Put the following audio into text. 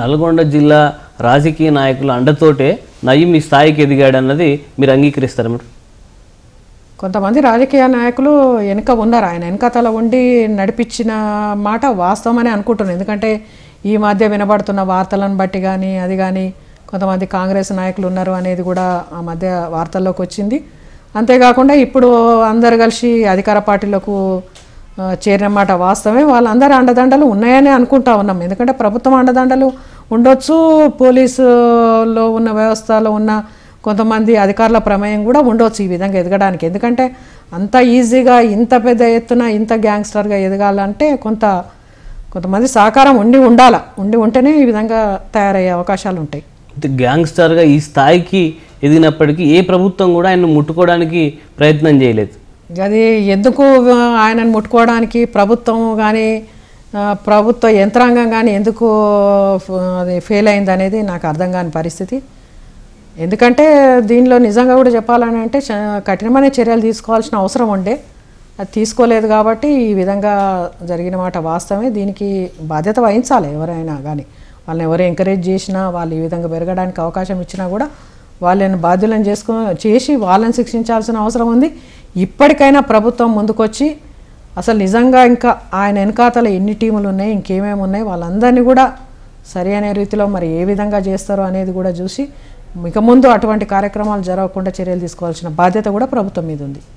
నల్గొండ జిల్లా రాజకీయ నాయకుల అండతోటే నయీం ఈ స్థాయికి ఎదిగాడన్నది మీరు అంగీకరిస్తారు మేడం కొంతమంది రాజకీయ నాయకులు వెనుక ఉన్నారు ఆయన వెనకతల ఉండి నడిపించిన మాట వాస్తవమని అనుకుంటున్నాను ఎందుకంటే ఈ మధ్య వినబడుతున్న వార్తలను బట్టి కానీ అది కానీ కొంతమంది కాంగ్రెస్ నాయకులు ఉన్నారు అనేది కూడా ఆ మధ్య వార్తల్లోకి వచ్చింది అంతేకాకుండా ఇప్పుడు అందరు కలిసి అధికార పార్టీలకు చేరినమాట వాస్తవమే వాళ్ళందరూ అండదండలు ఉన్నాయని అనుకుంటా ఉన్నాం ఎందుకంటే ప్రభుత్వం అండదండలు ఉండొచ్చు పోలీసులో ఉన్న వ్యవస్థలో ఉన్న కొంతమంది అధికారుల ప్రమేయం కూడా ఉండొచ్చు ఈ విధంగా ఎదగడానికి ఎందుకంటే అంత ఈజీగా ఇంత పెద్ద ఎత్తున ఇంత గ్యాంగ్స్టర్గా ఎదగాలంటే కొంత కొంతమంది సహకారం ఉండి ఉండాల ఉండి ఉంటేనే ఈ విధంగా తయారయ్యే అవకాశాలు ఉంటాయి గ్యాంగ్స్టర్గా ఈ స్థాయికి ఎదిగినప్పటికీ ఏ ప్రభుత్వం కూడా ఆయన ముట్టుకోవడానికి ప్రయత్నం చేయలేదు అది ఎందుకు ఆయనను ముట్టుకోవడానికి ప్రభుత్వం కానీ ప్రభుత్వ యంత్రాంగం కానీ ఎందుకు అది ఫెయిల్ అయింది అనేది నాకు అర్థం కాని పరిస్థితి ఎందుకంటే దీనిలో నిజంగా కూడా చెప్పాలని అంటే కఠినమైన చర్యలు తీసుకోవాల్సిన అవసరం ఉండే అది తీసుకోలేదు కాబట్టి ఈ విధంగా జరిగిన మాట వాస్తవమే దీనికి బాధ్యత వహించాలి ఎవరైనా కానీ వాళ్ళని ఎవరు ఎంకరేజ్ చేసినా వాళ్ళు ఈ విధంగా పెరగడానికి అవకాశం ఇచ్చినా కూడా వాళ్ళని బాధ్యులను చేసుకో చేసి వాళ్ళని శిక్షించాల్సిన అవసరం ఉంది ఇప్పటికైనా ప్రభుత్వం ముందుకొచ్చి అసలు నిజంగా ఇంకా ఆయన వెనకాతల ఎన్ని టీములు ఉన్నాయి ఇంకేమేమి ఉన్నాయి వాళ్ళందరినీ కూడా సరి అనే రీతిలో మరి ఏ విధంగా చేస్తారో అనేది కూడా చూసి ఇక ముందు అటువంటి కార్యక్రమాలు జరగకుండా చర్యలు తీసుకోవాల్సిన బాధ్యత కూడా ప్రభుత్వం మీద ఉంది